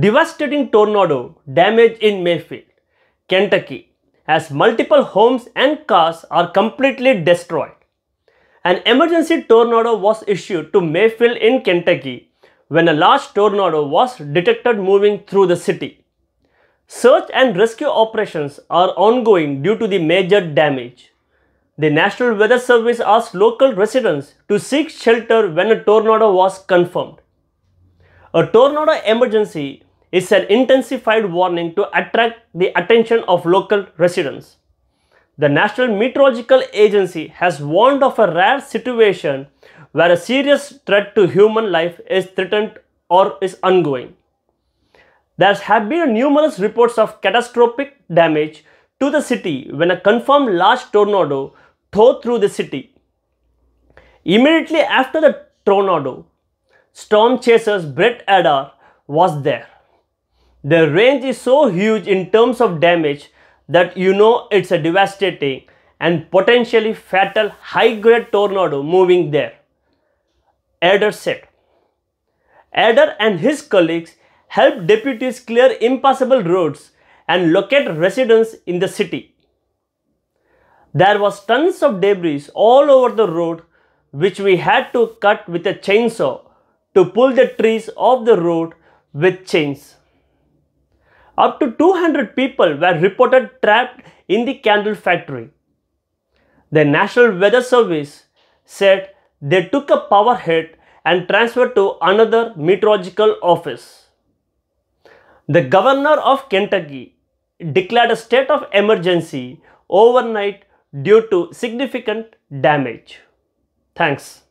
devastating tornado damage in Mayfield, Kentucky, as multiple homes and cars are completely destroyed. An emergency tornado was issued to Mayfield in Kentucky when a large tornado was detected moving through the city. Search and rescue operations are ongoing due to the major damage. The National Weather Service asked local residents to seek shelter when a tornado was confirmed. A tornado emergency it's an intensified warning to attract the attention of local residents. The National Meteorological Agency has warned of a rare situation where a serious threat to human life is threatened or is ongoing. There have been numerous reports of catastrophic damage to the city when a confirmed large tornado tore through the city. Immediately after the tornado, storm chaser Brett Adar was there. The range is so huge in terms of damage that you know it's a devastating and potentially fatal high-grade tornado moving there. Adder said. Adder and his colleagues helped deputies clear impassable roads and locate residents in the city. There was tons of debris all over the road which we had to cut with a chainsaw to pull the trees off the road with chains. Up to 200 people were reported trapped in the candle factory. The National Weather Service said they took a power hit and transferred to another meteorological office. The governor of Kentucky declared a state of emergency overnight due to significant damage. Thanks.